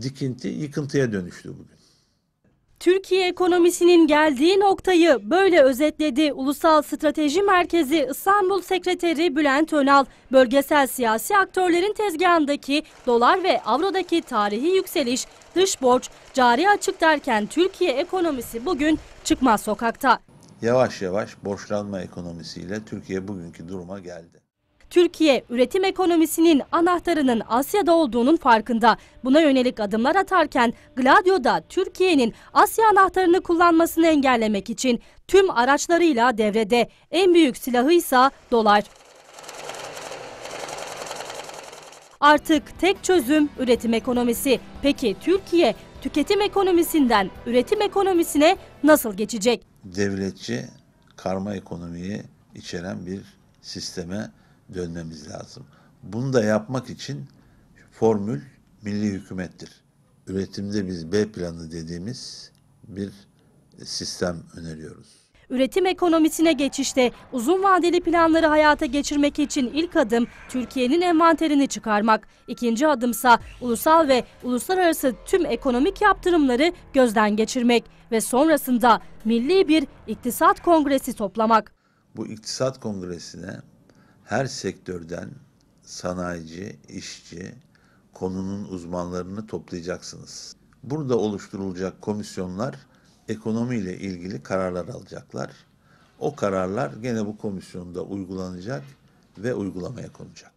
dikinti yıkıntıya dönüştü bugün. Türkiye ekonomisinin geldiği noktayı böyle özetledi Ulusal Strateji Merkezi İstanbul Sekreteri Bülent Önal. Bölgesel siyasi aktörlerin tezgahındaki dolar ve avrodaki tarihi yükseliş, dış borç, cari açık derken Türkiye ekonomisi bugün çıkmaz sokakta. Yavaş yavaş borçlanma ekonomisiyle Türkiye bugünkü duruma geldi. Türkiye üretim ekonomisinin anahtarının Asya'da olduğunun farkında. Buna yönelik adımlar atarken Gladio'da Türkiye'nin Asya anahtarını kullanmasını engellemek için tüm araçlarıyla devrede. En büyük silahı ise dolar. Artık tek çözüm üretim ekonomisi. Peki Türkiye tüketim ekonomisinden üretim ekonomisine nasıl geçecek? Devletçi karma ekonomiyi içeren bir sisteme dönmemiz lazım. Bunu da yapmak için formül milli hükümettir. Üretimde biz B planı dediğimiz bir sistem öneriyoruz. Üretim ekonomisine geçişte uzun vadeli planları hayata geçirmek için ilk adım Türkiye'nin envanterini çıkarmak. İkinci adımsa ulusal ve uluslararası tüm ekonomik yaptırımları gözden geçirmek ve sonrasında milli bir iktisat kongresi toplamak. Bu iktisat kongresine her sektörden sanayici, işçi, konunun uzmanlarını toplayacaksınız. Burada oluşturulacak komisyonlar ekonomiyle ilgili kararlar alacaklar. O kararlar gene bu komisyonda uygulanacak ve uygulamaya konacak.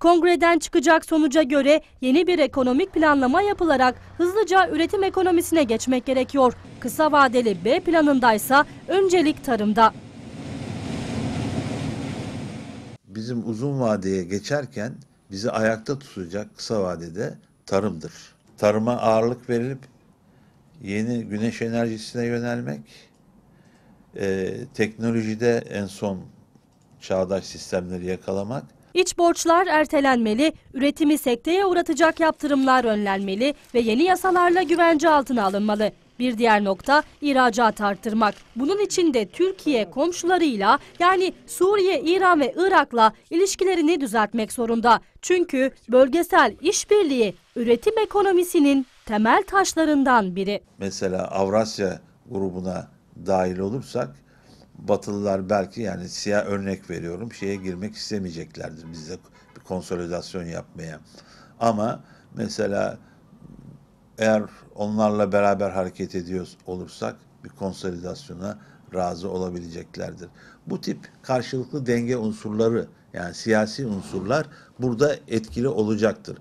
Kongreden çıkacak sonuca göre yeni bir ekonomik planlama yapılarak hızlıca üretim ekonomisine geçmek gerekiyor. Kısa vadeli B planındaysa öncelik tarımda. bizim uzun vadeye geçerken bizi ayakta tutacak kısa vadede tarımdır. Tarıma ağırlık verilip yeni güneş enerjisine yönelmek, e, teknolojide en son çağdaş sistemleri yakalamak İç borçlar ertelenmeli, üretimi sekteye uğratacak yaptırımlar önlenmeli ve yeni yasalarla güvence altına alınmalı. Bir diğer nokta ihracat arttırmak. Bunun için de Türkiye komşularıyla yani Suriye, İran ve Irak'la ilişkilerini düzeltmek zorunda. Çünkü bölgesel işbirliği üretim ekonomisinin temel taşlarından biri. Mesela Avrasya grubuna dahil olursak Batılılar belki yani siyah örnek veriyorum şeye girmek istemeyeceklerdir bizde bir konsolidasyon yapmaya. Ama mesela eğer onlarla beraber hareket ediyoruz olursak bir konsolidasyona razı olabileceklerdir. Bu tip karşılıklı denge unsurları yani siyasi unsurlar burada etkili olacaktır.